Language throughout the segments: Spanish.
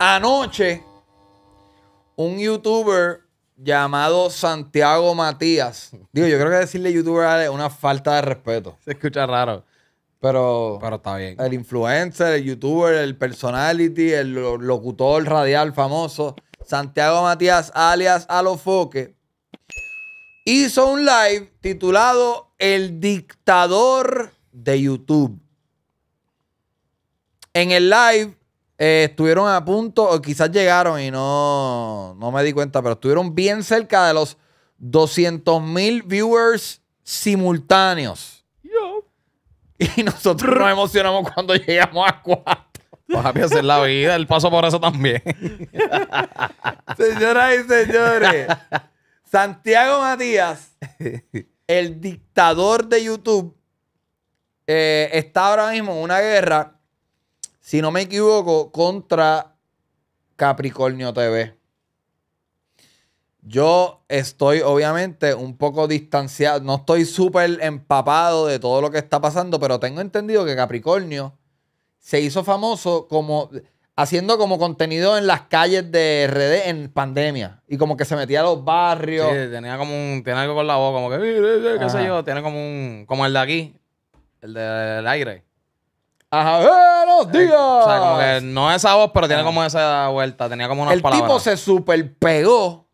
Anoche, un youtuber llamado Santiago Matías. Digo, yo creo que decirle youtuber es una falta de respeto. Se escucha raro. Pero, pero está bien. El influencer, el youtuber, el personality, el locutor radial famoso, Santiago Matías, alias Alofoque, hizo un live titulado El dictador de YouTube. En el live eh, estuvieron a punto, o quizás llegaron y no, no me di cuenta, pero estuvieron bien cerca de los 200 mil viewers simultáneos. Y nosotros nos emocionamos cuando llegamos a cuatro. Pues, a hacer la vida, el paso por eso también. Señoras y señores, Santiago Matías, el dictador de YouTube, eh, está ahora mismo en una guerra si no me equivoco, contra Capricornio TV. Yo estoy obviamente un poco distanciado, no estoy súper empapado de todo lo que está pasando, pero tengo entendido que Capricornio se hizo famoso como haciendo como contenido en las calles de RD en pandemia. Y como que se metía a los barrios. Sí, tenía como un, algo con la voz, como que, eh, eh, eh", qué sé yo, tiene como un, como el de aquí, el del aire. Ajá, días. o sea, como que no esa voz, pero tiene como esa vuelta. Tenía como unas el tipo se super pegó.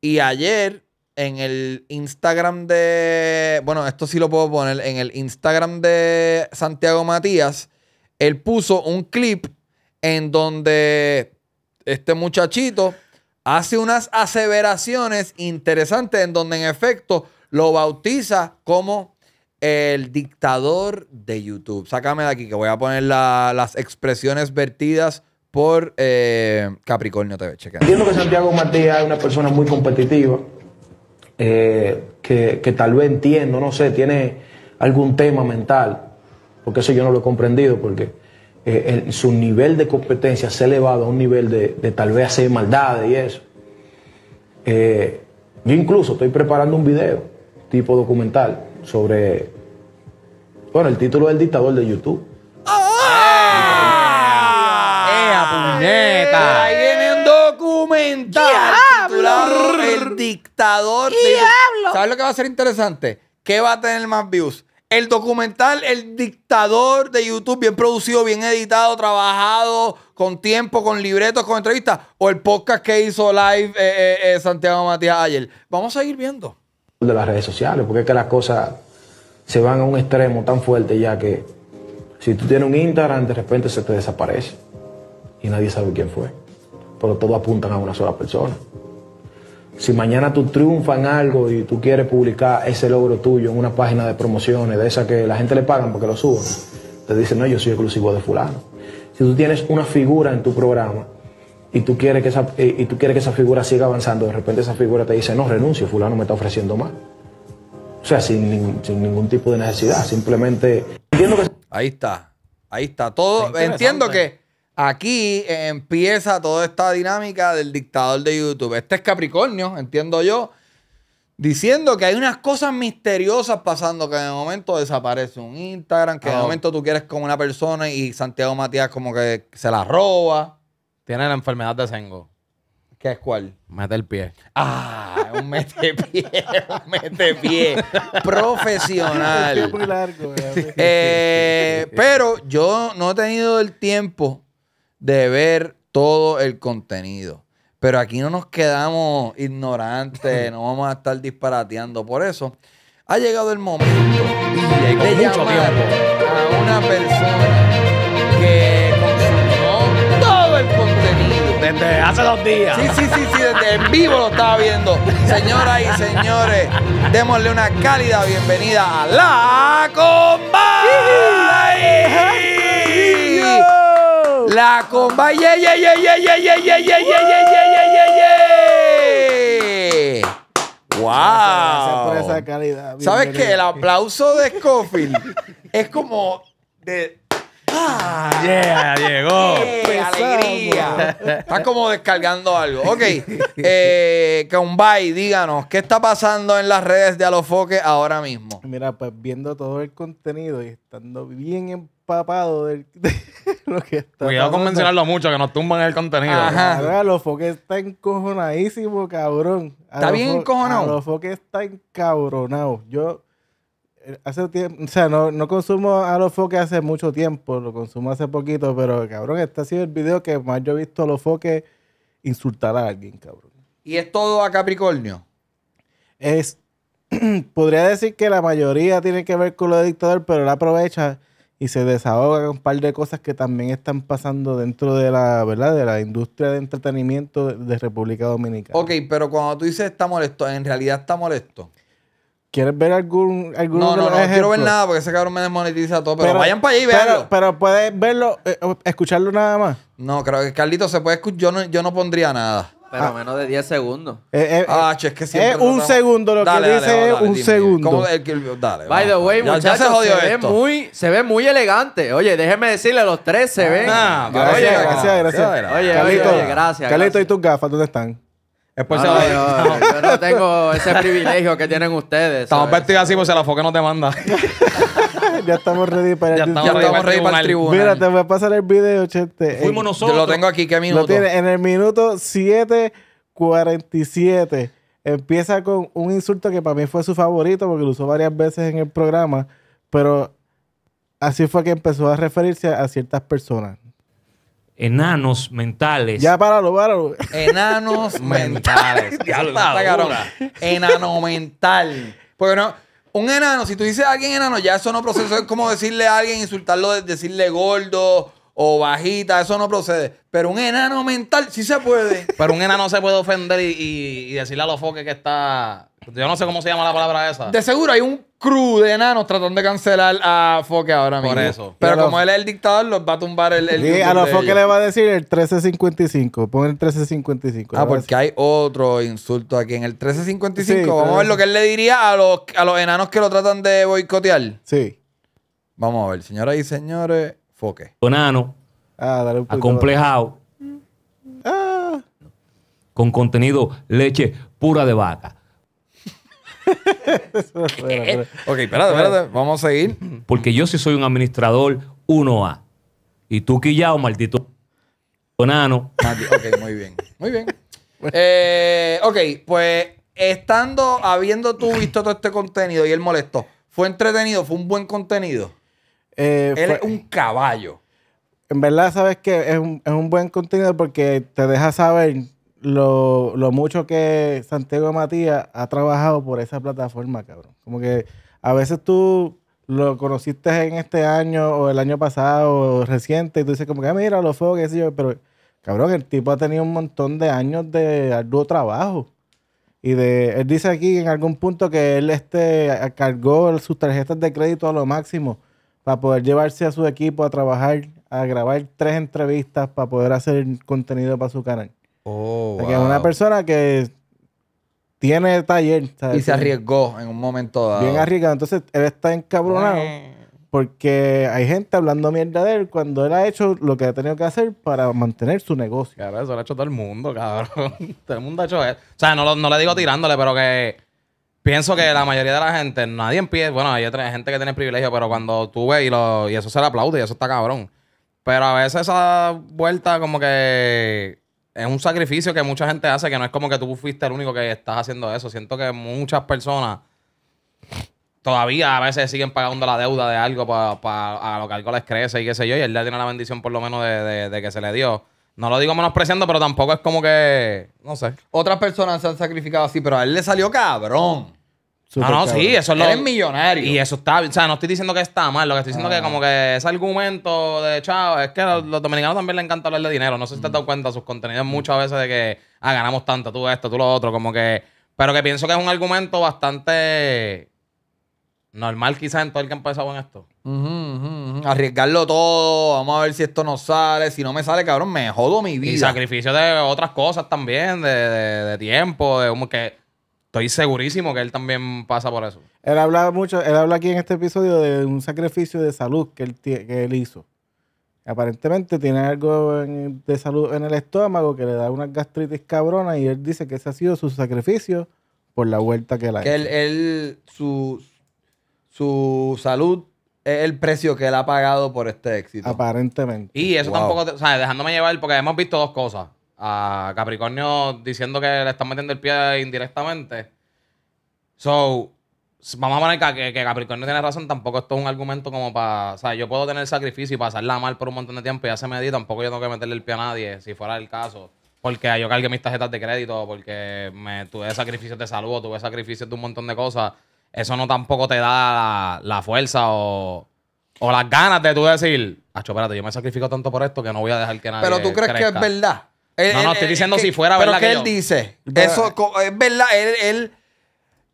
Y ayer en el Instagram de. Bueno, esto sí lo puedo poner. En el Instagram de Santiago Matías, él puso un clip en donde este muchachito hace unas aseveraciones interesantes en donde en efecto lo bautiza como el dictador de YouTube. Sácame de aquí que voy a poner las expresiones vertidas por eh, Capricornio TV. Entiendo que Santiago Matías es una persona muy competitiva, eh, que, tal vez entiendo, no sé, tiene algún tema mental, porque eso yo no lo he comprendido, porque eh, su nivel de competencia se ha elevado a un nivel de, de tal vez hacer maldades y eso. yo incluso estoy preparando un video tipo documental sobre, bueno, el título del dictador de YouTube. ¡Ah! ¡Ah! puñeta! Eh, ahí viene un documental El dictador de YouTube. ¿Sabes lo que va a ser interesante? ¿Qué va a tener más views? El documental El dictador de YouTube, bien producido, bien editado, trabajado, con tiempo, con libretos, con entrevistas, o el podcast que hizo live eh, eh, Santiago Matías ayer. Vamos a seguir viendo de las redes sociales, porque es que las cosas se van a un extremo tan fuerte ya que si tú tienes un Instagram, de repente se te desaparece y nadie sabe quién fue. Pero todos apuntan a una sola persona. Si mañana tú triunfas en algo y tú quieres publicar ese logro tuyo en una página de promociones, de esa que la gente le pagan porque lo suban, te dicen, no, yo soy exclusivo de fulano. Si tú tienes una figura en tu programa, y tú quieres que esa, y tú quieres que esa figura siga avanzando, de repente esa figura te dice, no, renuncio, fulano me está ofreciendo más. O sea, sin, ningún tipo de necesidad, simplemente... que... Ahí está, ahí está. Todo, entiendo que aquí empieza toda esta dinámica del dictador de YouTube. Este es Capricornio, entiendo yo, diciendo que hay unas cosas misteriosas pasando, que de momento desaparece un Instagram, que de momento tú quieres como una persona y Santiago Matías como que se la roba. Tiene la enfermedad de Sengo. ¿Qué es cuál? Mete el pie. Ah, un mete pie, un mete pie. profesional. Eh, pero yo no he tenido el tiempo de ver todo el contenido. Pero aquí no nos quedamos ignorantes, no vamos a estar disparateando. Por eso, ha llegado el momento de llamar a una persona Desde hace dos días. Sí, sí, sí, sí, desde en vivo lo estaba viendo. Señoras y señores, démosle una cálida bienvenida a la comba. La comba. Wow. ¿Sabes qué? El aplauso de Scofield es como de Ah, llegó. ¡Qué pues, alegría! Está como descargando algo. Ok, eh, díganos, ¿qué está pasando en las redes de Alofoque ahora mismo? Mira, pues viendo todo el contenido y estando bien empapado del, de lo que está Cuidado con mencionarlo mucho, que nos tumban el contenido. Ajá. Alofoque está encojonadísimo, cabrón. Está bien encojonado. Alofoque está encabronado. Yo hace tiempo, o sea, no, consumo a los foques hace mucho tiempo, lo consumo hace poquito, pero cabrón, este ha sido el video que más yo he visto a los foques insultar a alguien, cabrón. ¿Y es todo a Capricornio? Es, podría decir que la mayoría tiene que ver con lo de dictador, pero la aprovecha y se desahoga con un par de cosas que también están pasando dentro de la, ¿verdad? De la industria de entretenimiento de República Dominicana. Ok, pero cuando tú dices está molesto, en realidad está molesto. ¿Quieres ver algún, algún No, no, no, quiero ver nada porque ese cabrón me desmonetiza todo. Pero, vayan para allí y Pero, pero, puedes verlo, eh, escucharlo nada más. No, creo que Carlito se puede escuchar. Yo no, yo no pondría nada. Pero ah. menos de 10 segundos. Eh, eh, ah, che, es que siempre. Es un segundo, lo que dice es un segundo. dale, By the way, muchachos, se, se, Ve muy, se ve muy elegante. Oye, déjeme decirle, los tres se ven. gracias, oye, gracias, gracias, Oye, Carlito, gracias. y tus gafas, ¿dónde están? Después no, no, yo, no tengo ese privilegio que tienen ustedes. Estamos vestidos así, pues se la foca no te manda. ya estamos ready para ya el estamos, ready para el tribunal. Mira, te voy a pasar el video, Chente. Fuimos eh, nosotros. Yo lo tengo aquí, ¿qué minuto? Lo tiene en el minuto 7.47. Empieza con un insulto que para mí fue su favorito porque lo usó varias veces en el programa, pero así fue que empezó a referirse a ciertas personas enanos mentales. Ya, páralo, páralo. Enanos mentales. Enano mental. Porque no, un enano, si tú dices a alguien enano, ya eso no proceso. Es como decirle a alguien, insultarlo, decirle gordo o bajita, eso no procede. Pero un enano mental sí se puede. Pero un enano se puede ofender y, decirle a los foques que está. Yo no sé cómo se llama la palabra esa. De seguro hay un crew de enanos tratando de cancelar a Foque ahora mismo. Por eso. Pero como él es el dictador, los va a tumbar el. a los Foque le va a decir el 1355. Pon el 1355. Ah, porque hay otro insulto aquí. En el 1355, vamos a ver lo que él le diría a los, a los enanos que lo tratan de boicotear. Sí. Vamos a ver, señoras y señores. Foque. ah, acomplejado, ah. con contenido leche pura de vaca. ok, espérate, espérate. Vamos a seguir. Porque yo sí soy un administrador 1A. Y tú quillao, maldito conano ok, muy bien. Muy bien. Eh, ok, pues estando, habiendo tú visto todo este contenido y él molestó, ¿fue entretenido? ¿Fue un buen contenido? Eh, él es un caballo. En verdad, sabes que es un, es un buen contenido porque te deja saber lo, lo, mucho que Santiago Matías ha trabajado por esa plataforma, cabrón. Como que a veces tú lo conociste en este año o el año pasado o reciente y tú dices como que ah, mira los fuegos que sé yo, pero cabrón, el tipo ha tenido un montón de años de arduo trabajo. Y de, él dice aquí en algún punto que él este, cargó sus tarjetas de crédito a lo máximo para poder llevarse a su equipo a trabajar, a grabar tres entrevistas para poder hacer contenido para su canal. Oh, es una persona que tiene taller. Y se arriesgó en un momento dado. Bien arriesgado. Entonces, él está encabronado eh. porque hay gente hablando mierda de él cuando él ha hecho lo que ha tenido que hacer para mantener su negocio. Claro, eso lo ha hecho todo el mundo, cabrón. todo el mundo ha hecho eso. O sea, no, no le digo tirándole, pero que pienso que la mayoría de la gente, nadie empieza. Bueno, hay gente que tiene privilegio, pero cuando tú ves y, lo, y eso se le aplaude y eso está cabrón. Pero a veces esa vuelta, como que es un sacrificio que mucha gente hace, que no es como que tú fuiste el único que estás haciendo eso. Siento que muchas personas todavía a veces siguen pagando la deuda de algo para lo que algo les crece y qué sé yo, y él ya tiene la bendición por lo menos de que se le dio. No lo digo menospreciando, pero tampoco es como que. No sé. Otras personas se han sacrificado así, pero a él le salió cabrón. Ah, no, sí, eso es lo. Él es millonario. Y eso está O sea, no estoy diciendo que está mal, lo que estoy diciendo es que ah. como que ese argumento de chao, es que a los, dominicanos también le encanta hablar de dinero. No sé si te has dado cuenta sus contenidos mm. muchas veces de que ah, ganamos tanto, tú esto, tú lo otro, como que. Pero que pienso que es un argumento bastante normal quizás en todo el que han pasado en esto. Ajá arriesgarlo todo, vamos a ver si esto no sale, si no me sale, cabrón, me jodo mi vida. Y sacrificio de otras cosas también, de, tiempo, de como que estoy segurísimo que él también pasa por eso. Él habla mucho, él habla aquí en este episodio de un sacrificio de salud que él, que él hizo. Aparentemente tiene algo de salud en el estómago que le da una gastritis cabrona y él dice que ese ha sido su sacrificio por la vuelta que la Que él, él su, su salud el precio que él ha pagado por este éxito. Aparentemente. Y eso tampoco, o sea, dejándome llevar, porque hemos visto dos cosas. A Capricornio diciendo que le están metiendo el pie indirectamente. So, vamos a poner que, Capricornio tiene razón, tampoco esto es un argumento como para, o sea, yo puedo tener sacrificio y pasarla mal por un montón de tiempo y ya se me tampoco yo tengo que meterle el pie a nadie, si fuera el caso. Porque yo cargué mis tarjetas de crédito, porque me tuve sacrificios de salud, tuve sacrificios de un montón de cosas eso no tampoco te da la, fuerza o, las ganas de tú decir, acho, espérate, yo me sacrifico tanto por esto que no voy a dejar que nadie. Pero tú crees que es verdad. no, eh, no, eh, estoy eh, diciendo si fuera verdad. Pero que él dice, eso es verdad, él,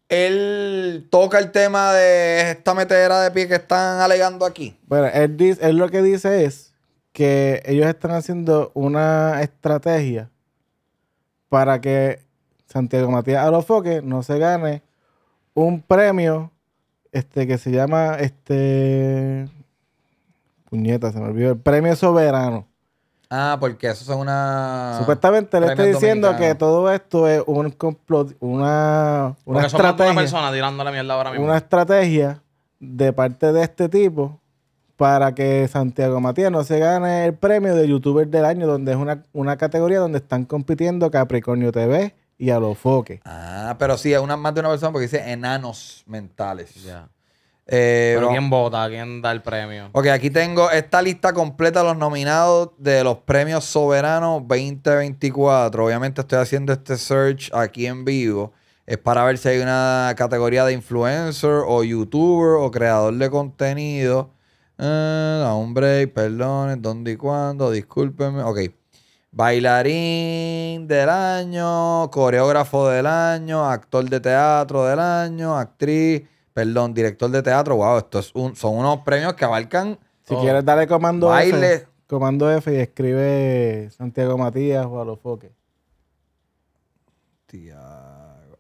él, toca el tema de esta metedera de pie que están alegando aquí. Bueno, él, dice, él lo que dice es que ellos están haciendo una estrategia para que Santiago Matías Arofoque no se gane un premio este, que se llama este puñeta, se me olvidó, el premio soberano. Ah, porque eso es una. Supuestamente le estoy diciendo que todo esto es un complot, una, una estrategia. persona ahora mismo. una estrategia de parte de este tipo para que Santiago Matías no se gane el premio de youtuber del año, donde es una, una categoría donde están compitiendo Capricornio TV, y a los foques. Ah, pero sí, es una, más de una persona porque dice enanos mentales. Ya. Eh, pero ¿quién vota? ¿Quién da el premio? Ok, aquí tengo esta lista completa de los nominados de los premios soberanos 2024. Obviamente estoy haciendo este search aquí en vivo. Es para ver si hay una categoría de influencer o youtuber o creador de contenido. Eh, hombre, perdón, ¿dónde y cuándo? Discúlpenme. Ok. Bailarín del año, coreógrafo del año, actor de teatro del año, actriz, perdón, director de teatro. Wow, esto es son unos premios que abarcan. Si quieres, dale comando F. Comando F y escribe Santiago Matías o a los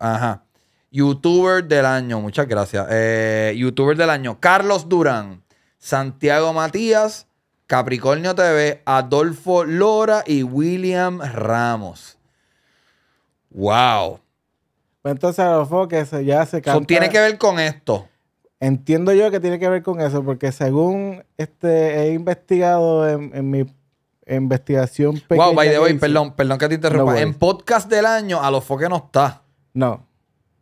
Ajá. Youtuber del año, muchas gracias. Eh, youtuber del año, Carlos Durán, Santiago Matías. Capricornio TV, Adolfo Lora y William Ramos. Wow. Pues entonces los foques ya se tiene que ver con esto. Entiendo yo que tiene que ver con eso, porque según este he investigado en, mi investigación pequeña. Wow, bye the perdón, perdón que te interrumpa. en podcast del año, a los que no está. No,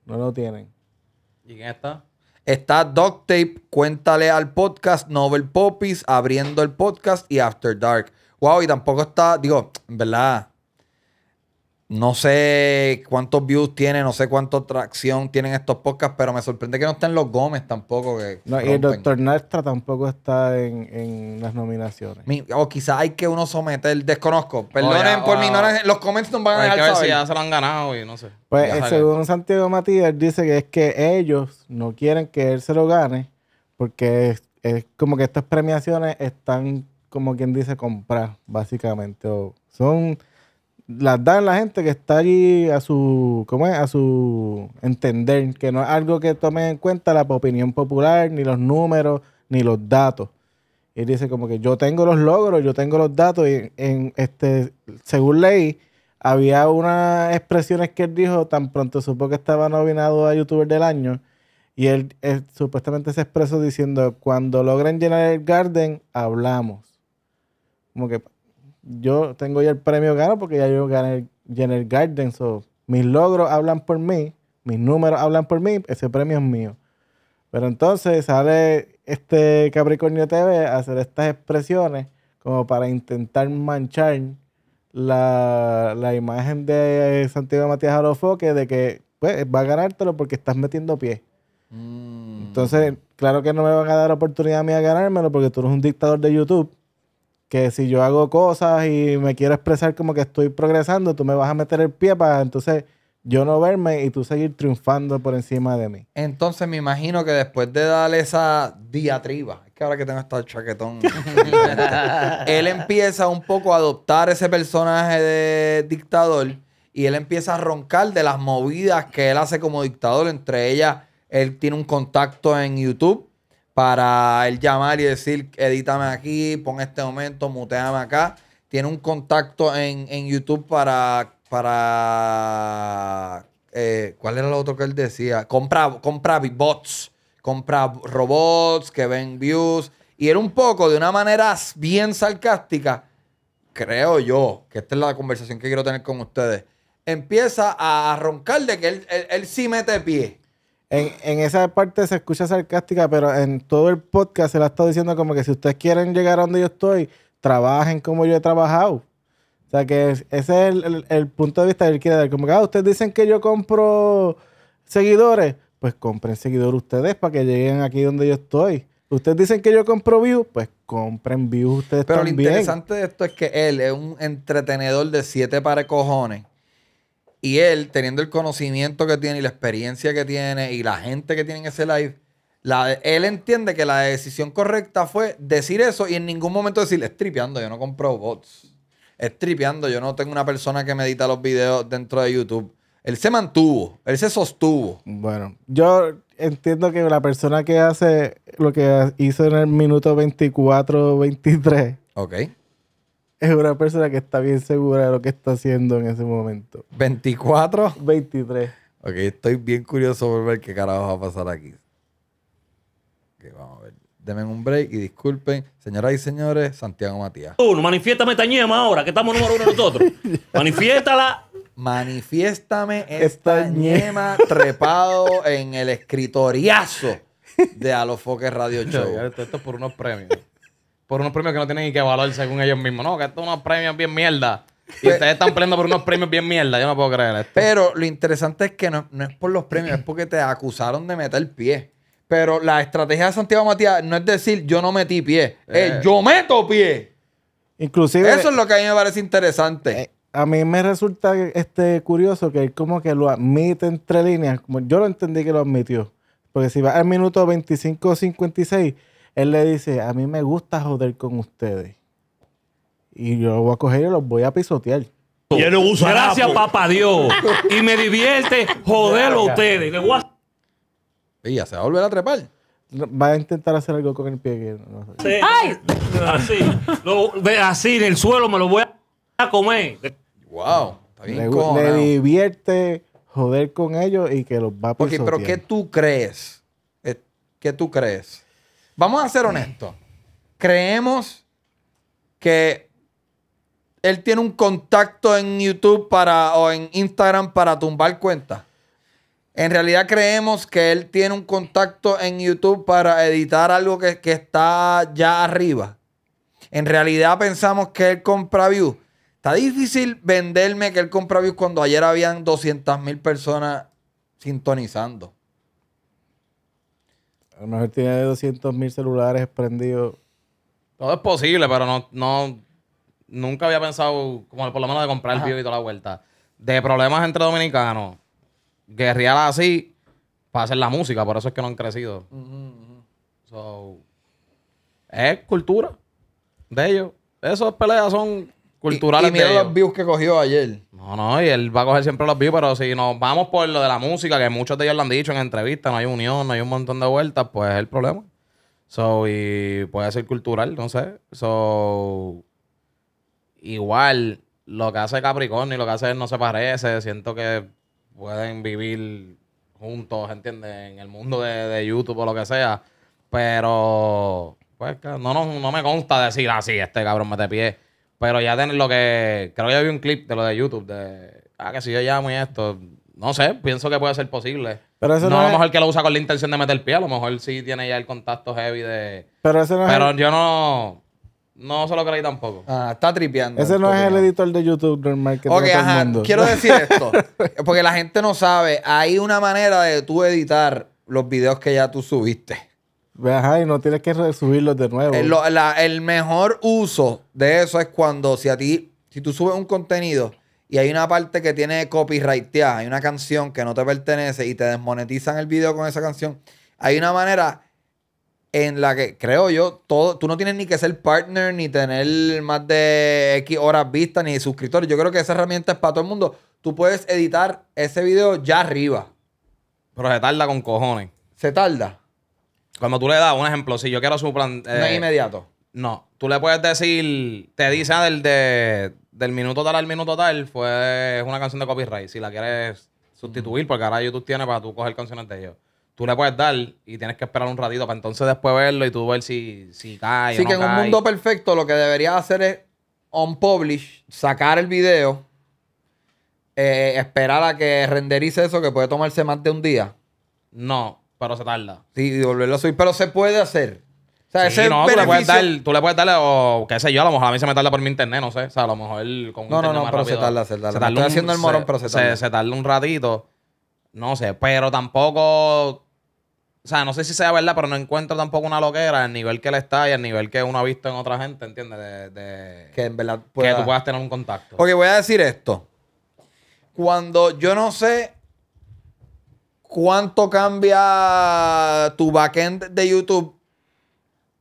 no lo tienen. ¿Y quién está? Está Duct Tape, Cuéntale al Podcast, Novel Poppies, Abriendo el Podcast y After Dark. Wow, y tampoco está, digo, verdad, no sé cuántos views tiene, no sé cuánta tracción tienen estos podcasts, pero me sorprende que no estén los Gómez tampoco. no, y el Doctor Nastra tampoco está en, las nominaciones. o quizás hay que uno someter, desconozco. Perdonen por mí, mi los comments no van a dejar que ver si ya se lo han ganado y no sé. Pues eh, según Santiago Matías, dice que es que ellos no quieren que él se lo gane porque es, como que estas premiaciones están, como quien dice, comprar, básicamente. son las dan la gente que está allí a su, ¿cómo es? A su entender, que no es algo que tome en cuenta la opinión popular, ni los números, ni los datos. Y dice como que yo tengo los logros, yo tengo los datos. Y en este, según ley, había unas expresiones que él dijo tan pronto supo que estaba nominado a youtuber del año. Y él, él supuestamente se expresó diciendo, cuando logren llenar el garden, hablamos. Como que yo tengo ya el premio gano porque ya yo gané General Garden. So, mis logros hablan por mí, mis números hablan por mí, ese premio es mío. Pero entonces sale este Capricornio TV a hacer estas expresiones como para intentar manchar la, imagen de Santiago Matías Arofoque de que pues, va a ganártelo porque estás metiendo pie. Mm. Entonces, claro que no me van a dar oportunidad a mí a ganármelo porque tú eres un dictador de YouTube que si yo hago cosas y me quiero expresar como que estoy progresando, tú me vas a meter el pie para entonces yo no verme y tú seguir triunfando por encima de mí. Entonces me imagino que después de darle esa diatriba, es que ahora que tengo hasta chaquetón, él empieza un poco a adoptar ese personaje de dictador y él empieza a roncar de las movidas que él hace como dictador, entre ellas él tiene un contacto en YouTube para él llamar y decir, edítame aquí, pon este momento, muteame acá. Tiene un contacto en, YouTube para... para eh, ¿Cuál era lo otro que él decía? Compra, compra bots, compra robots que ven views. Y era un poco, de una manera bien sarcástica, creo yo, que esta es la conversación que quiero tener con ustedes, empieza a roncar de que él, él sí mete pie. En, esa parte se escucha sarcástica, pero en todo el podcast se la estado diciendo como que si ustedes quieren llegar a donde yo estoy, trabajen como yo he trabajado. O sea, que ese es el, punto de vista que él quiere dar. Como que, ah, ustedes dicen que yo compro seguidores, pues compren seguidores ustedes para que lleguen aquí donde yo estoy. Ustedes dicen que yo compro views, pues compren views ustedes también. Pero lo interesante de esto es que él es un entretenedor de siete pares cojones y él, teniendo el conocimiento que tiene y la experiencia que tiene y la gente que tiene en ese live, él entiende que la decisión correcta fue decir eso y en ningún momento decir, estripeando, yo no compro bots. Estripeando, yo no tengo una persona que me edita los videos dentro de YouTube. Él se mantuvo, él se sostuvo. Bueno, yo entiendo que la persona que hace lo que hizo en el minuto 24, 23. Ok es una persona que está bien segura de lo que está haciendo en ese momento. ¿24? 23. Ok, estoy bien curioso por ver qué carajo va a pasar aquí. Ok, vamos a ver. Denme un break y disculpen. Señoras y señores, Santiago Matías. Uno, manifiéstame esta ñema ahora, que estamos número uno nosotros. Manifiéstala. Manifiéstame esta, ñema trepado en el escritoriazo de Alofoque Radio Show. esto es por unos premios por unos premios que no tienen ni que valor según ellos mismos. No, que estos son unos premios bien mierda. Y ustedes están peleando por unos premios bien mierda. Yo no puedo creer esto. Pero lo interesante es que no, es por los premios, es porque te acusaron de meter pie. Pero la estrategia de Santiago Matías no es decir yo no metí pie, es eh. yo meto pie. Inclusive. Eso es lo que a mí me parece interesante. Eh, a mí me resulta este, curioso que él como que lo admite entre líneas. Como yo lo entendí que lo admitió. Porque si va al minuto 25 o 56 él le dice, a mí me gusta joder con ustedes. Y yo lo voy a coger y los voy a pisotear. Gracias, pues. papá Dios. y me divierte joder a ustedes. Y ya se va a volver a trepar. Va a intentar hacer algo con el pie. ¡Ay! Así. así, en el suelo me lo voy a comer. Wow. Está bien le, divierte joder con ellos y que los va a pisotear. Okay, pero ¿qué tú crees? Eh, ¿Qué tú crees? Vamos a ser honestos. Creemos que él tiene un contacto en YouTube para, o en Instagram para tumbar cuentas. En realidad creemos que él tiene un contacto en YouTube para editar algo que, que está ya arriba. En realidad pensamos que él compra views. Está difícil venderme que él compra views cuando ayer habían 200 mil personas sintonizando. A lo mejor tiene 200 mil celulares prendidos. Todo es posible, pero no, no, nunca había pensado, como por lo menos de comprar el vivo y toda la vuelta. De problemas entre dominicanos, guerrear así para hacer la música, por eso es que no han crecido. es cultura de ellos. Esas peleas son culturales. Y, los views que cogió ayer. No, no, y él va a coger siempre los views, pero si nos vamos por lo de la música, que muchos de ellos lo han dicho en entrevistas, no hay unión, no hay un montón de vueltas, pues es el problema. So, y puede ser cultural, no sé. So, igual, lo que hace Capricornio y lo que hace él no se parece. Siento que pueden vivir juntos, ¿entiendes? En el mundo de, YouTube o lo que sea. Pero, pues, no, no, me consta decir así, ah, este cabrón mete pie. Pero ya tener lo que. Creo que yo vi un clip de lo de YouTube de. Ah, que si yo llamo y esto. No sé, pienso que puede ser posible. Pero eso no, no a lo mejor que lo usa con la intención de meter pie, a lo mejor sí tiene ya el contacto heavy de. Pero ese no Pero yo no. No se lo creí tampoco. Ah, está tripeando. Ese no es el editor de YouTube normal que okay, ajá. El mundo. Quiero decir esto. porque la gente no sabe. Hay una manera de tú editar los videos que ya tú subiste. Ajá, y no tienes que subirlos de nuevo. Eh, el, mejor uso de eso es cuando si a ti, si tú subes un contenido y hay una parte que tiene copyright hay una canción que no te pertenece y te desmonetizan el video con esa canción, hay una manera en la que creo yo, tú no tienes ni que ser partner, ni tener más de X horas vistas, ni suscriptores. Yo creo que esa herramienta es para todo el mundo. Tú puedes editar ese video ya arriba. Pero se tarda con cojones. Se tarda. Cuando tú le das un ejemplo, si yo quiero su plan. no es eh, inmediato. No. Tú le puedes decir. Te dice ah, del, del minuto tal al minuto tal. Fue una canción de copyright. Si la quieres sustituir, porque ahora YouTube tiene para tú coger canciones de ellos tú le puedes dar y tienes que esperar un ratito para entonces después verlo y tú ver si, si cae. o no que en un mundo perfecto lo que deberías hacer es publish, sacar el video, eh, eh, esperar a que renderice eso que puede tomarse más de un día. No, pero se tarda. Sí, y volverlo a subir, pero se puede hacer. O sea, es ese no, tú le, puedes tú le puedes darle, o qué sé yo, a lo mejor a mí se me tarda por mi internet, no sé. O sea, a lo mejor con un No, no, no, pero se tarda, se tarda. haciendo el morón, pero se tarda. Se, tarda un ratito, no sé, pero tampoco... O sea, no sé si sea verdad, pero no encuentro tampoco una loquera al nivel que le está y al nivel que uno ha visto en otra gente, ¿entiendes? De, Que en verdad que tú puedas tener un contacto. Ok, voy a decir esto. Cuando yo no sé ¿Cuánto cambia tu backend de YouTube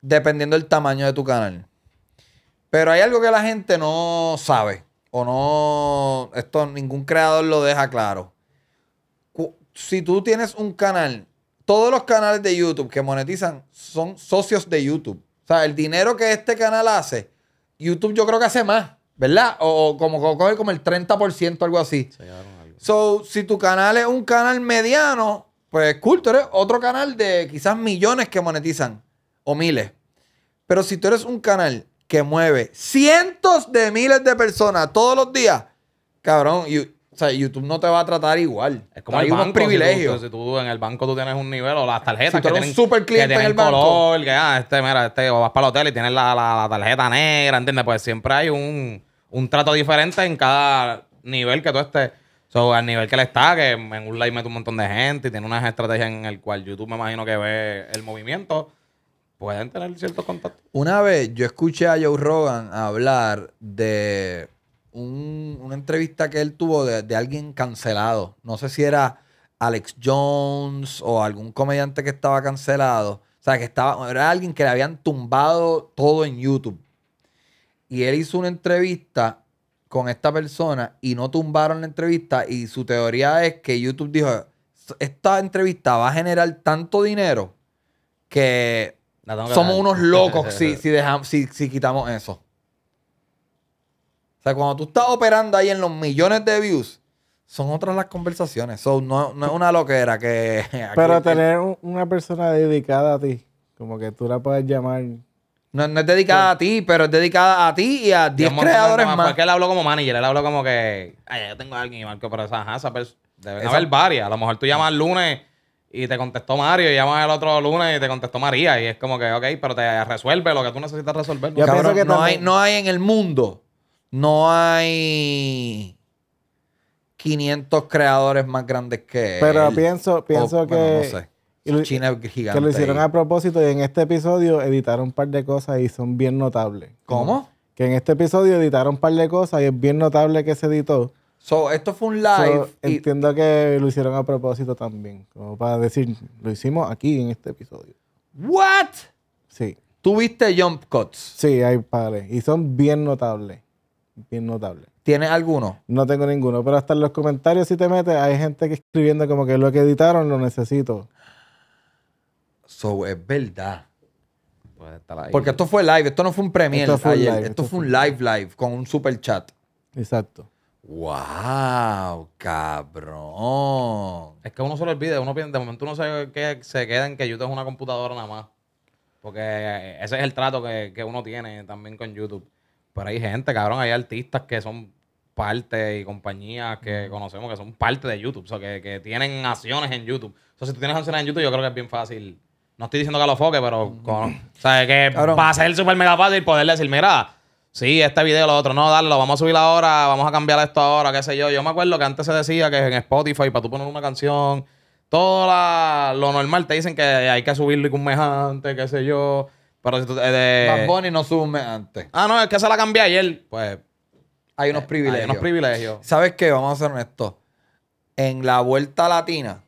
dependiendo del tamaño de tu canal? Pero hay algo que la gente no sabe o no, esto ningún creador lo deja claro. Si tú tienes un canal, todos los canales de YouTube que monetizan son socios de YouTube. O sea, el dinero que este canal hace, YouTube yo creo que hace más, ¿verdad? O, como coge como el 30%, algo así. So, si tu canal es un canal mediano, pues cool, tú eres otro canal de quizás millones que monetizan o miles. Pero si tú eres un canal que mueve cientos de miles de personas todos los días, cabrón, YouTube no te va a tratar igual. Es como Hay un privilegio Si tú, en el banco tú tienes un nivel o las tarjetas que tienen, super cliente en el que ah, este, mira, este, o vas para el hotel y tienes la, tarjeta negra, ¿entiendes? Pues siempre hay un trato diferente en cada nivel que tú estés. So, al nivel que le está, que en un live mete un montón de gente y tiene una estrategias en el cual YouTube me imagino que ve el movimiento, pueden tener ciertos contactos. Una vez yo escuché a Joe Rogan hablar de una entrevista que él tuvo de, alguien cancelado. No sé si era Alex Jones o algún comediante que estaba cancelado. O sea, que estaba, era alguien que le habían tumbado todo en YouTube. Y él hizo una entrevista con esta persona y no tumbaron la entrevista y su teoría es que YouTube dijo, esta entrevista va a generar tanto dinero que somos unos locos si, si, si, quitamos eso. O sea, cuando tú estás operando ahí en los millones de views, son otras las conversaciones. Eso no, es una loquera que... Pero tener una persona dedicada a ti, como que tú la puedes llamar no, es dedicada a ti, pero es dedicada a ti y a 10 creadores más. Porque él habló como manager, él hablo como que, ay, yo tengo a alguien y marco, pero esa, ajá, Debe haber varias. A lo mejor tú llamas el lunes y te contestó Mario y llamas el otro lunes y te contestó María y es como que, ok, pero te resuelve lo que tú necesitas resolver. Yo pienso que no, hay, no hay en el mundo, no hay... 500 creadores más grandes que Pero pienso, pienso que, que lo hicieron a propósito y en este episodio editaron un par de cosas y son bien notables. ¿Cómo? Que en este episodio editaron un par de cosas y es bien notable que se editó. So, esto fue un live. Entiendo que lo hicieron a propósito también. Como para decir, lo hicimos aquí en este episodio. ¿What? Sí. ¿Tuviste jump cuts? Sí, hay pares. Y son bien notables. Bien notables. ¿Tienes alguno? No tengo ninguno, pero hasta en los comentarios si te metes hay gente que escribiendo como que lo que editaron lo necesito. So, es verdad. Pues, Porque esto fue live, esto no fue un premio esto fue, fue, un live live con un super chat. Exacto. ¡Wow! ¡Cabrón! Es que uno se lo olvida, uno piensa, de momento uno sabe que, se queda en que YouTube es una computadora nada más. Porque ese es el trato que, uno tiene también con YouTube. Pero hay gente, cabrón, hay artistas que son parte y compañías que conocemos que son parte de YouTube, o sea, que, tienen acciones en YouTube. O sea, si tú tienes acciones en YouTube, yo creo que es bien fácil no estoy diciendo que lo foque, pero mm. o sea, que va a ser súper mega fácil poder decir, mira, sí, este video, lo otro, no, dale, lo vamos a subir ahora, vamos a cambiar esto ahora, qué sé yo. Yo me acuerdo que antes se decía que en Spotify, para tú poner una canción, todo lo normal te dicen que hay que subirlo y qué sé yo. Pero si tú. de- no sube un antes. Ah, no, es que se la cambié ayer. Pues. Hay unos eh, privilegios. Hay unos privilegios. ¿Sabes qué? Vamos a ser honestos. En la vuelta latina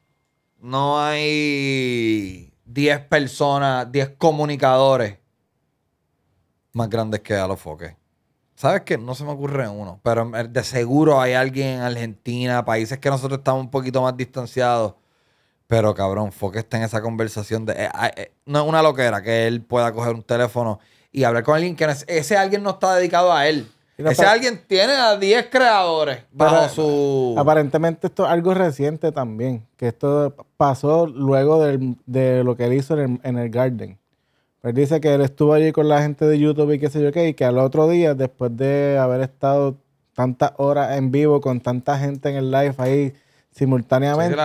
no hay 10 personas, 10 comunicadores más grandes que los Foques ¿Sabes qué? No se me ocurre uno, pero de seguro hay alguien en Argentina, países que nosotros estamos un poquito más distanciados. Pero cabrón, Foque está en esa conversación de... Eh, ah, eh, no es una loquera que él pueda coger un teléfono y hablar con alguien que ese alguien no está dedicado a él. Ese alguien tiene a 10 creadores bajo su. Aparentemente, esto es algo reciente también. Que esto pasó luego de lo que él hizo en el, Garden. Él dice que él estuvo allí con la gente de YouTube y qué sé yo qué, y que al otro día, después de haber estado tantas horas en vivo con tanta gente en el live ahí simultáneamente.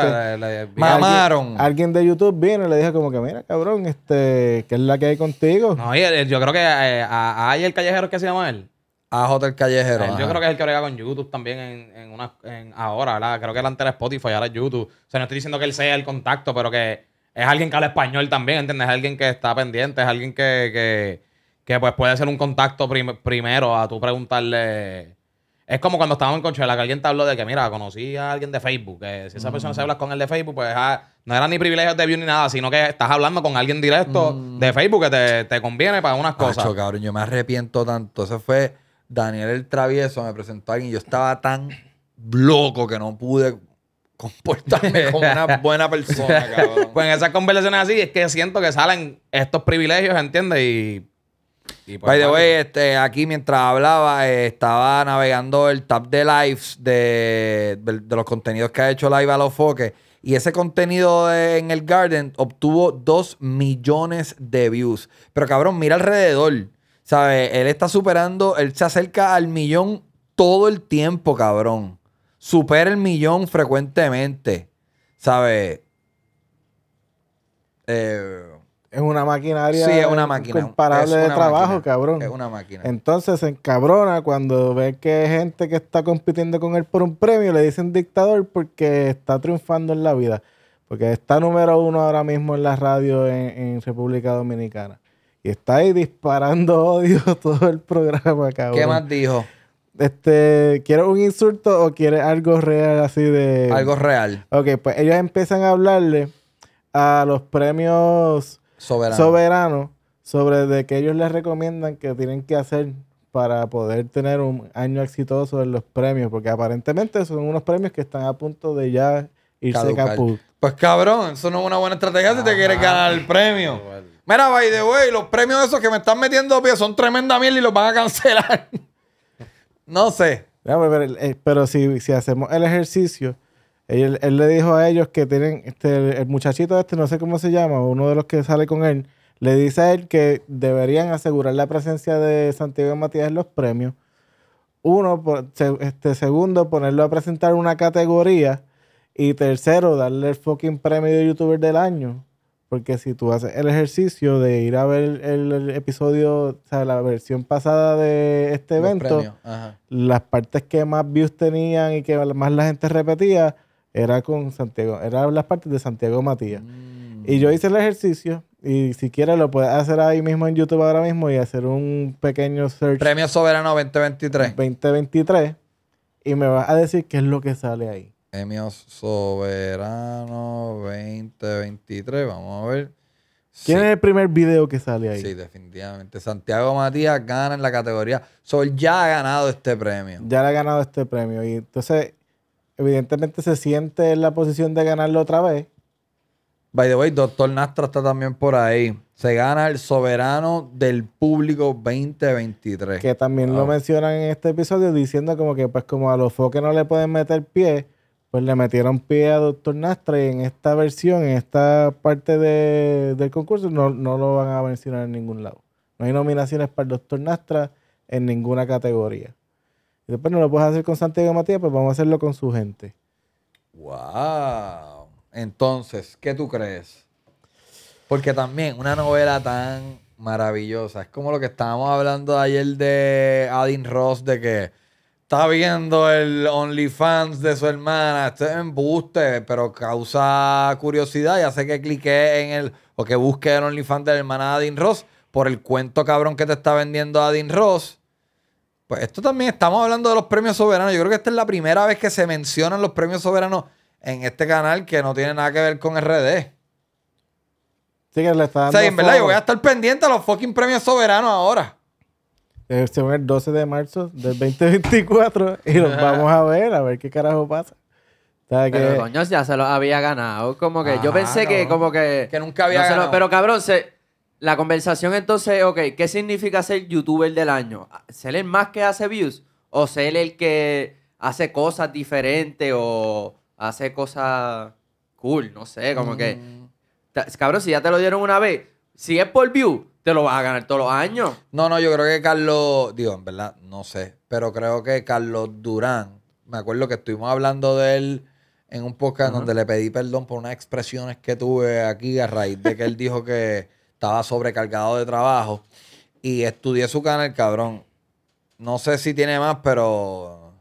mamaron. Alguien, de YouTube vino y le dijo como que, mira, cabrón, este, ¿qué es la que hay contigo? No, yo creo que eh, hay el callejero que se llama él a Hotel Callejero. yo creo que es el que brega con YouTube también en, una, ahora, ¿verdad? Creo que era antes era Spotify, ahora es YouTube. O sea, no estoy diciendo que él sea el contacto, pero que es alguien que habla español también, ¿entiendes? Es alguien que está pendiente, es alguien que, pues puede ser un contacto primero a tú preguntarle. Es como cuando estábamos en Conchela, que alguien te habló de que, mira, conocí a alguien de Facebook, que si esa persona se habla con él de Facebook, pues ah, no era ni privilegio de view ni nada, sino que estás hablando con alguien directo mm. de Facebook que te, conviene para unas cosas. cosas. cabrón, yo me arrepiento tanto. Eso fue Daniel el Travieso me presentó a alguien. y Yo estaba tan loco que no pude comportarme como una buena persona, cabrón. Pues en esas conversaciones así es que siento que salen estos privilegios, ¿entiendes? Y. pues, By the way, este, aquí mientras hablaba, eh, estaba navegando el tab de lives de, los contenidos que ha hecho Live a los Foques. Y ese contenido en el Garden obtuvo 2 millones de views. Pero cabrón, mira alrededor. ¿Sabes? Él está superando, él se acerca al millón todo el tiempo, cabrón. Supera el millón frecuentemente. sabe. Eh, es una maquinaria. Sí, es una máquina. Comparable de trabajo, cabrón. Es una máquina. Entonces se encabrona cuando ve que gente que está compitiendo con él por un premio le dicen dictador porque está triunfando en la vida. Porque está número uno ahora mismo en la radio en República Dominicana está ahí disparando odio todo el programa, cabrón. ¿Qué más dijo? Este, ¿quieres un insulto o quieres algo real así de. Algo real. Ok, pues ellos empiezan a hablarle a los premios soberanos sobre de que ellos les recomiendan que tienen que hacer para poder tener un año exitoso en los premios, porque aparentemente son unos premios que están a punto de ya irse caput. Pues cabrón, eso no es una buena estrategia si te quieres ganar el premio. Mira, by the way, los premios esos que me están metiendo pies son tremenda mierda y los van a cancelar. no sé. pero, eh, si, hacemos el ejercicio, él, le dijo a ellos que tienen, este, el muchachito este, no sé cómo se llama, uno de los que sale con él, le dice a él que deberían asegurar la presencia de Santiago Matías en los premios. Uno, este, segundo, ponerlo a presentar una categoría. Y tercero, darle el fucking premio de youtuber del año. Porque si tú haces el ejercicio de ir a ver el, episodio, o sea, la versión pasada de este evento, las partes que más views tenían y que más la gente repetía era con Santiago, eran las partes de Santiago Matías. Y yo hice el ejercicio y si quieres lo puedes hacer ahí mismo en YouTube ahora mismo y hacer un pequeño search. Premio Soberano 2023. 2023 y me vas a decir qué es lo que sale ahí. Premios Soberano 2023. Vamos a ver. ¿Quién es el primer video que sale ahí? Sí, definitivamente. Santiago Matías gana en la categoría. Sol ya ha ganado este premio. Ya le ha ganado este premio. Y entonces, evidentemente se siente en la posición de ganarlo otra vez. By the way, Doctor Nastro está también por ahí. Se gana el soberano del público 2023. Que también lo mencionan en este episodio diciendo como que pues como a los foques no le pueden meter pie, pues le metieron pie a Doctor y en esta versión, en esta parte del concurso, no, lo van a mencionar en ningún lado. No hay nominaciones para el Doctor Nastra en ninguna categoría. Y después no lo puedes hacer con Santiago Matías, pues vamos a hacerlo con su gente. ¡Wow! Entonces, ¿qué tú crees? Porque también una novela tan maravillosa, es como lo que estábamos hablando ayer de Adin Ross, de que está viendo el OnlyFans de su hermana, esto es embuste, pero causa curiosidad Ya sé que clique en el o que busque el OnlyFans de la hermana de Adin Ross por el cuento cabrón que te está vendiendo Adin Ross. Pues esto también estamos hablando de los premios soberanos. Yo creo que esta es la primera vez que se mencionan los premios soberanos en este canal que no tiene nada que ver con RD. Sí, que le dando. en verdad, yo voy a estar pendiente a los fucking premios soberanos ahora. Este eh, es el 12 de marzo del 2024 y los vamos a ver, a ver qué carajo pasa. O que... coño, ya se lo había ganado. Como que yo pensé que como que... Que nunca había ganado. pero cabrón, la conversación entonces, ok, ¿qué significa ser youtuber del año? ¿Ser el más que hace views? ¿O ser el que hace cosas diferentes o hace cosas cool? No sé, como que... Mm. Cabrón, si ya te lo dieron una vez, si es por view, te lo vas a ganar todos los años. No, no, yo creo que Carlos, digo, en verdad, no sé, pero creo que Carlos Durán, me acuerdo que estuvimos hablando de él en un podcast donde le pedí perdón por unas expresiones que tuve aquí a raíz de que él dijo que estaba sobrecargado de trabajo y estudié su canal, cabrón. No sé si tiene más, pero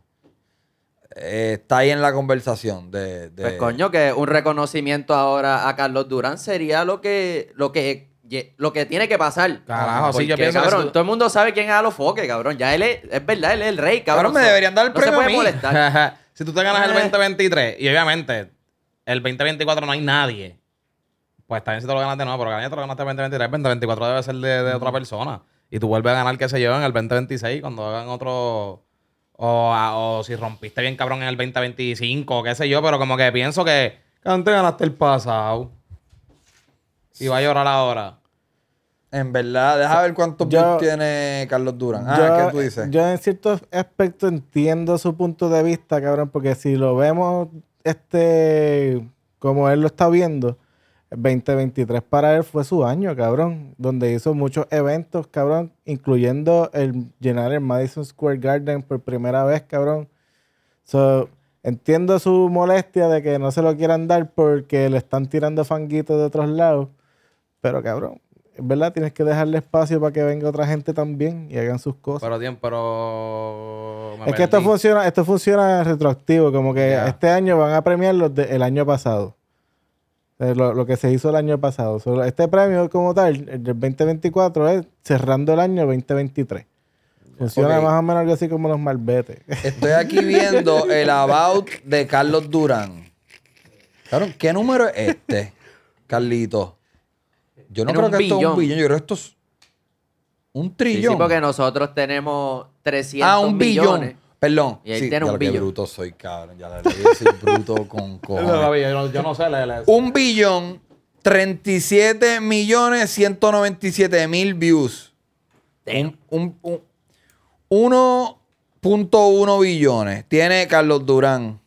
eh, está ahí en la conversación de, Pues coño, que un reconocimiento ahora a Carlos Durán sería lo que, lo que lo que tiene que pasar. Carajo, yo pienso todo el mundo sabe quién es Alofoque, cabrón. Ya él es, es verdad, él es el rey, cabrón. Pero me deberían dar el no premio si tú te ganas el 2023 eh. y obviamente el 2024 no hay nadie, pues también si te lo ganaste no, pero gané te lo ganaste el 2023, el 2024 debe ser de, otra persona. Y tú vuelves a ganar, qué sé yo, en el 2026 cuando hagan otro... O, o si rompiste bien cabrón en el 2025, qué sé yo, pero como que pienso que... Antes ganaste el pasado y va a llorar ahora. En verdad, deja ver cuánto yo, tiene Carlos Durán. Ah, yo, ¿qué tú dices? Yo en cierto aspecto entiendo su punto de vista, cabrón, porque si lo vemos este como él lo está viendo, 2023 para él fue su año, cabrón, donde hizo muchos eventos, cabrón, incluyendo el llenar el Madison Square Garden por primera vez, cabrón. entiendo su molestia de que no se lo quieran dar porque le están tirando fanguitos de otros lados. Pero cabrón, es ¿verdad? Tienes que dejarle espacio para que venga otra gente también y hagan sus cosas. Pero, bien, pero... es que esto funciona, esto funciona retroactivo, como que este año van a premiar los del año pasado. Eh, lo, que se hizo el año pasado. este premio como tal, el del 2024 es cerrando el año 2023. Funciona más o menos así como los malbetes. Estoy aquí viendo el about de Carlos Durán. ¿qué número es este, Carlito? yo no creo que esto es un billón, yo creo que esto es un trillón. Sí, sí, porque nosotros tenemos 300 Ah, un billón. Perdón. Y ahí tiene un lo billón. bruto soy, cabrón. Ya le a decir bruto con cojones. Yo no- yo no sé leer eso. Un billón, 37 millones, 197 mil views. un- 1.1 billones. Tiene Carlos Durán.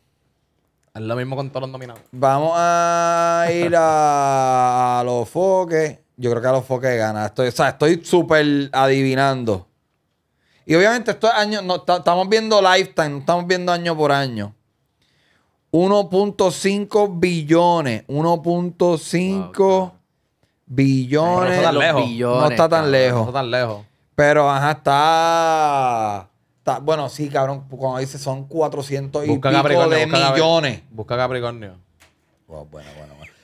Es lo mismo con todos los nominados. Vamos a ir a, los foques. Yo creo que a los foques gana. Estoy, o sea, estoy súper adivinando. Y obviamente estos año no, estamos viendo lifetime, estamos viendo año por año. 1.5 billones. 1.5 billones. No está tan lejos. No está tan lejos. Pero, ajá, está bueno, sí, cabrón. Cuando dice son 400 y pico de millones. Busca Capricornio. bueno, bueno,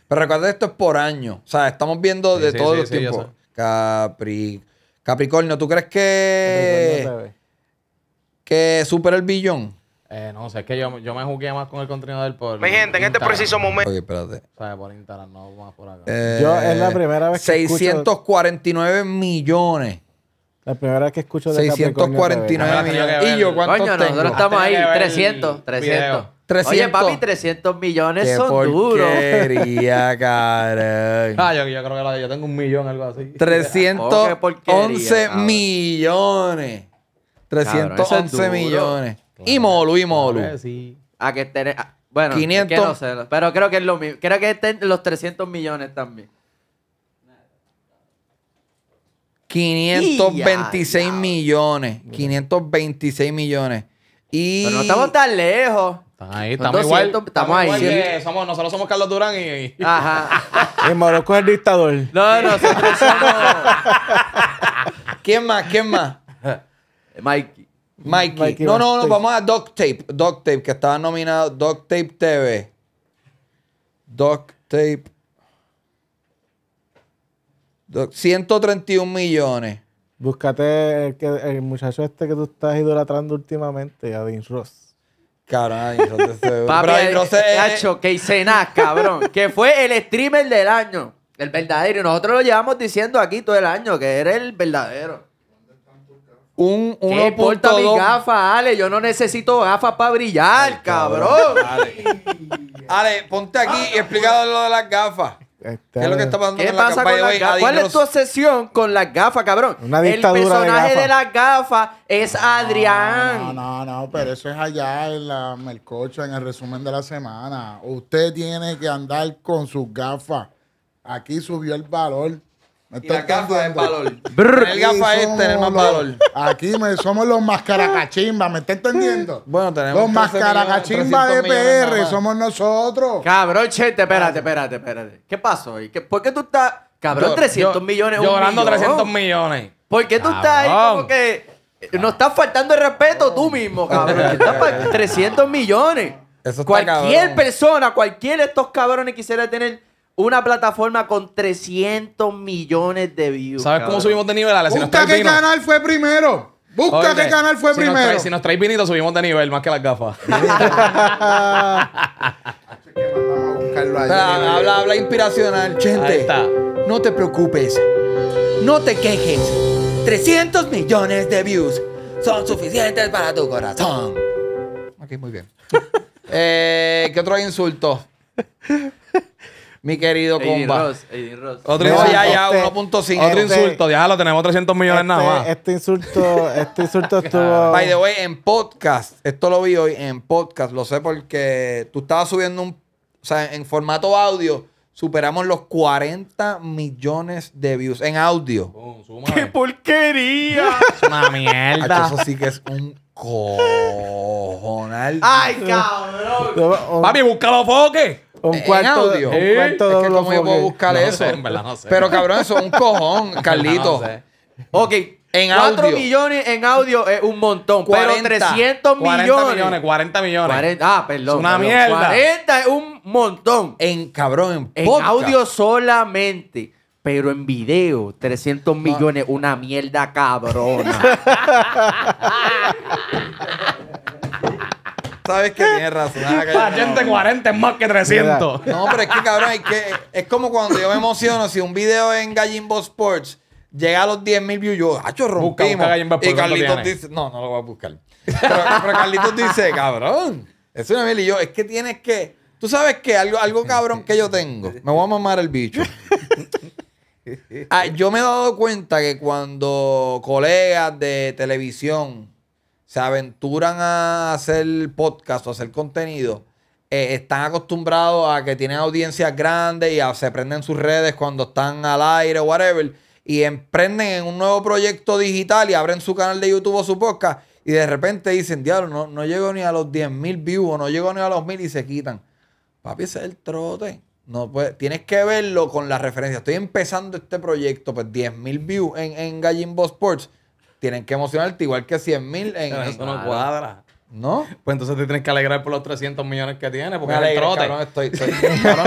Pero recuerda, esto es por año. O sea, estamos viendo de todo el tiempo Capricornio, ¿tú crees que, que supera el billón? Eh, no, sé, es que yo, me jugué más con el contenido del por. Mi gente, en este preciso momento. espérate. es la primera vez que 649 millones. La primera vez que escucho de 649 millones. ¿Y yo Coño, nosotros estamos ahí, 300, 300. 300. Oye, papi, 300 millones son duros. caray. Ah, yo, yo creo que la, yo tengo un millón, algo así. 311 millones. 311 millones. Y molu, y molu. A que tener... Bueno, 500. no sé, pero creo que es lo mismo. Creo que estén los 300 millones también. 526 millones. 526 millones. Y... Pero no estamos tan lejos. Ahí, estamos igual. Estamos ahí. nosotros somos Carlos Durán y. Ajá. En Marruecos es el dictador. No, nosotros somos. ¿Quién más? ¿Quién más? Mikey. Mikey. no, no, no, vamos a Doc Tape. Doc Tape, que estaba nominado. Doc Tape TV. Doc Tape 131 millones. Búscate el, el muchacho este que tú estás idolatrando últimamente, a Ross. caray Adin Ross. Carajo, Pero que cabrón. que fue el streamer del año. El verdadero. Y nosotros lo llevamos diciendo aquí todo el año, que era el verdadero. Un 1.2. ¿Qué importa mi gafa, Ale? Yo no necesito gafas para brillar, cabrón. Ale. ponte aquí y explícalo lo de las gafas. ¿Qué pasa la con las ¿Cuál es tu obsesión con las gafas, cabrón? el personaje de, las gafas es Adrián. No, no, no, pero eso es allá en la coche, en el resumen de la semana. Usted tiene que andar con sus gafas. Aquí subió el valor y es valor. el gafa es este valor. Aquí somos los mascaracachimba, ¿me está entendiendo? Bueno, tenemos Los mascaracachimba de PR, somos nosotros. Cabrón, chete, espérate, espérate, espérate. ¿Qué pasó? ¿Y qué, pasó y por qué tú estás, cabrón, 300 millones? Llorando millón? 300 millones. ¿Por qué tú estás ahí como que eh, nos estás faltando el respeto tú mismo, cabrón? 300 millones. Eso cualquier persona, cualquier de estos cabrones quisiera tener una plataforma con 300 millones de views. ¿Sabes cómo subimos de nivel, Ale? Si Busca qué canal fue primero. Busca qué canal fue primero. si nos traes vinito, subimos de nivel, más que las gafas. habla, habla, habla inspiracional. Gente, Ahí está. no te preocupes. No te quejes. 300 millones de views son suficientes para tu corazón. Ok, muy bien. Eh, ¿Qué otro insulto? mi querido comba. Otro, insulto ya, ya, 1.5. Este, este otro insulto, ya lo tenemos 300 millones este, nada más. Este insulto, este insulto estuvo. By the way, en podcast, esto lo vi hoy en podcast, lo sé porque tú estabas subiendo un. O sea, en formato audio, superamos los 40 millones de views en audio. ¡Qué porquería! Es una mierda. Eso sí que es un cojonal. ¡Ay, cabrón! Papi, busca los foques. Un cuarto, audio. Un cuarto es que cómo yo puedo buscar no eso. Sé, en verdad no sé. Pero cabrón, eso es un cojón, Carlito. no sé. Ok. En 4 millones en audio es un montón. 40, pero 300 40 millones. millones. 40 millones. 40, ah, perdón. Es una mierda. 40 es un montón. En cabrón, en, audio solamente. Pero en video, 300 millones, una mierda cabrona. Sabes que tienes razón. Ah, 40 es más que 300. no, pero es que cabrón, es, que, es como cuando yo me emociono si un video en Gallimbo Sports llega a los 10.000 views, yo, hacho, rompimos. y Carlitos dice, no, no lo voy a buscar. Pero, Carlitos dice, cabrón, es una mil. Y yo, es que tienes que, tú sabes que algo, algo cabrón que yo tengo, me voy a mamar el bicho. Ah, yo me he dado cuenta que cuando colegas de televisión se aventuran a hacer podcast o hacer contenido, eh, están acostumbrados a que tienen audiencias grandes y se prenden sus redes cuando están al aire o whatever, y emprenden en un nuevo proyecto digital y abren su canal de YouTube o su podcast, y de repente dicen, diablo, no, no llego ni a los 10.000 views, o no llego ni a los mil y se quitan. Papi, ese es el trote. No pues tienes que verlo con la referencia. Estoy empezando este proyecto, pues 10.000 views en, en Gallimbo Sports tienen que emocionarte igual que 100 mil en, Eso no cuadra. ¿No? Pues entonces te tienes que alegrar por los 300 millones que tienes, porque me trote. Cabrón, estoy, cabrón,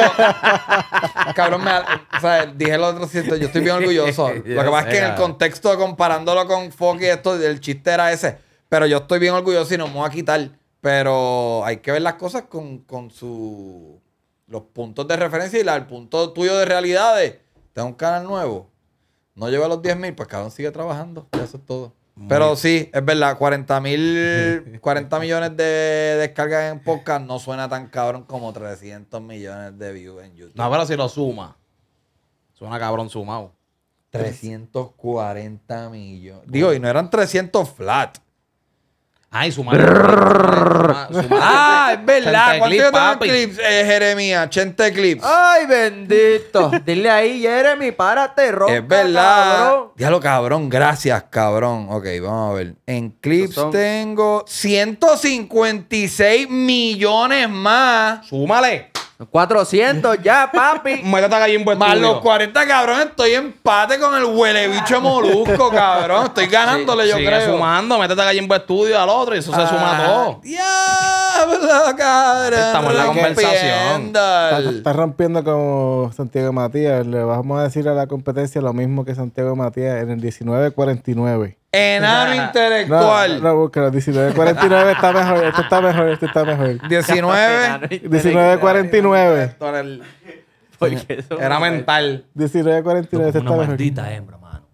cabrón, me o sea, dije los 300, yo estoy bien orgulloso. Lo que pasa es que en el contexto, comparándolo con y esto, el chiste era ese. Pero yo estoy bien orgulloso y no me voy a quitar. Pero hay que ver las cosas con, con su... Los puntos de referencia y el punto tuyo de realidades. Tengo un canal nuevo no lleva los 10 mil, pues cabrón sigue trabajando. Eso es todo. Pero sí, es verdad, 40 mil, 40 millones de descargas en podcast no suena tan cabrón como 300 millones de views en YouTube. No, pero si lo suma, suena cabrón sumado. 340 millones. Digo, y no eran 300 flat. Ay, su madre. ah, es verdad. ¿Cuánto yo tengo clips, eh, Jeremías? 80 clips. Ay, bendito. Dile ahí, Jeremy, párate, rojo. Es verdad. Cabrón. Diablo, cabrón. Gracias, cabrón. Ok, vamos a ver. En clips tengo 156 millones más. Súmale. 400 ya, papi. Métete a Más los 40, cabrón. Estoy empate con el huele bicho molusco, cabrón. Estoy ganándole, yo creo. sumando. Métete a en Estudio al otro y eso se suma a ah, todo. cabrón. Estamos en la conversación. Estás está rompiendo con Santiago Matías. Le vamos a decir a la competencia lo mismo que Santiago Matías en el 1949. Enano intelectual. No, no 1949 está mejor. Esto está mejor. Esto está mejor. 19. 1949. Era mental. 1949. está mejor. maldita hembra, mano.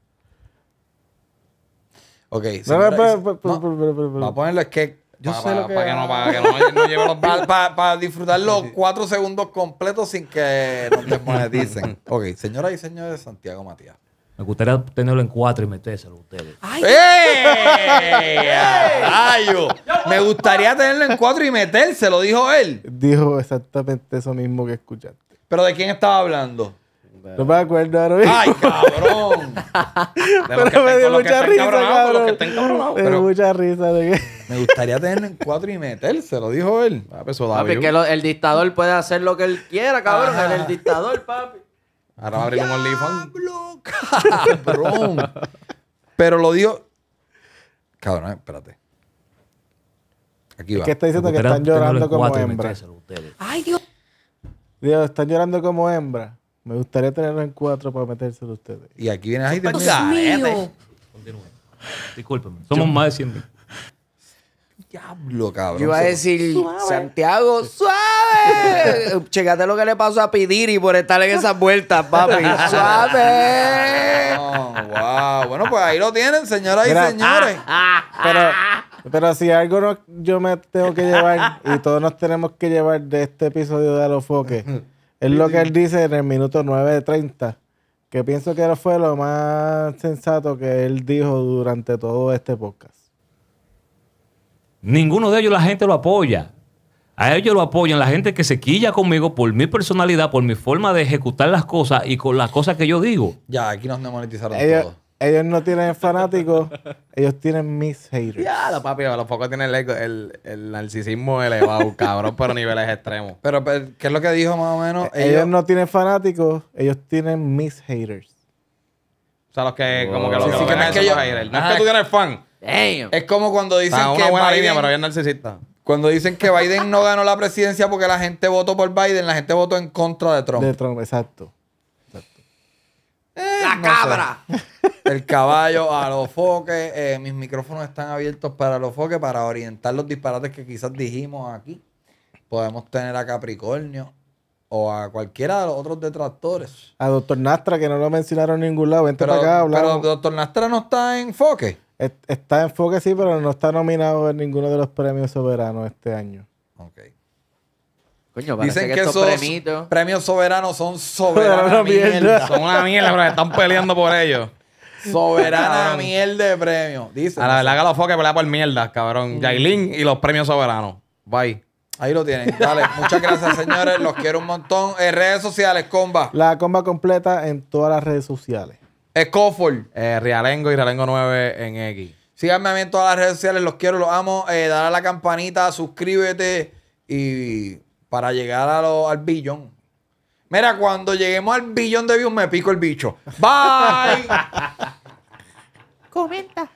Ok. ponerlo es que yo sé lo que... Para disfrutar los cuatro segundos completos sin que nos desmoneticen. ok, señora y señores, Santiago Matías. Me gustaría tenerlo en cuatro y metérselo a ustedes. ¡Ay! ¡Ey! Me gustaría tenerlo en cuatro y metérselo, dijo él. Dijo exactamente eso mismo que escuchaste. ¿Pero de quién estaba hablando? No me acuerdo ¡Ay, cabrón! Pero me dio mucha risa, cabrón. Me dio mucha risa. Me gustaría tenerlo en cuatro y metérselo, dijo él. Ah, pues, que el dictador puede hacer lo que él quiera, cabrón. el dictador, papi. Ahora va a abrir un OnlyFans. ¡Cabrón! Pero lo dio... Cabrón, espérate. Aquí va. ¿Qué está diciendo que están llorando como hembra. ¡Ay, Dios! Dios, están llorando como hembra. Me gustaría tenerlo en cuatro para metérselo a ustedes. Y aquí viene ahí de Continúe. Disculpenme. Somos más de 100 diablo, cabrón. Yo iba a decir, Santiago, suave. Checate lo que le pasó a Pidiri por estar en esas vueltas, papi. suave. wow. Bueno, pues ahí lo tienen, señoras y señores. Ah, ah, ah, pero, pero si algo yo me tengo que llevar y todos nos tenemos que llevar de este episodio de Los es lo que él dice en el minuto 9 de 30 que pienso que fue lo más sensato que él dijo durante todo este podcast. Ninguno de ellos la gente lo apoya. A ellos lo apoyan la gente que se quilla conmigo por mi personalidad, por mi forma de ejecutar las cosas y con las cosas que yo digo. Ya, aquí nos monetizaron ellos, todo. Ellos no tienen fanáticos, ellos tienen mis haters. Ya, los papi, los pocos tienen el, narcisismo elevado, cabrón, pero niveles extremos. Pero, ¿qué es lo que dijo más o menos? Ellos, no tienen fanáticos, ellos tienen mis haters. O sea, los que, como que los no No es que tú tienes fan. Es como cuando dicen que Biden, Cuando dicen que Biden no ganó la presidencia porque la gente votó por Biden, la gente votó en contra de Trump. De Trump, exacto. Eh, la cabra. El caballo a los foques. Eh, mis micrófonos están abiertos para los foques para orientar los disparates que quizás dijimos aquí. Podemos tener a Capricornio o a cualquiera de los otros detractores. A Doctor Nastra, que no lo mencionaron en ningún lado. Pero Doctor Nastra no está en foque. Está en enfoque, sí, pero no está nominado en ninguno de los premios soberanos este año. Ok. Coño, Dicen que, esos premios soberanos son soberana mierda. Son una mierda, pero están peleando por ellos. Soberana mierda de premios. dice A la verdad que los foques pelean por mierda, cabrón. Mm. y los premios soberanos. Bye. Ahí lo tienen. Dale, muchas gracias, señores. Los quiero un montón. En eh, redes sociales, comba. La comba completa en todas las redes sociales. Escofor. Eh, Realengo y Rialengo 9 en X. Síganme a mí en todas las redes sociales, los quiero, los amo. Eh, dale a la campanita, suscríbete y para llegar a al billón. Mira, cuando lleguemos al billón de views me pico el bicho. Bye. Comenta.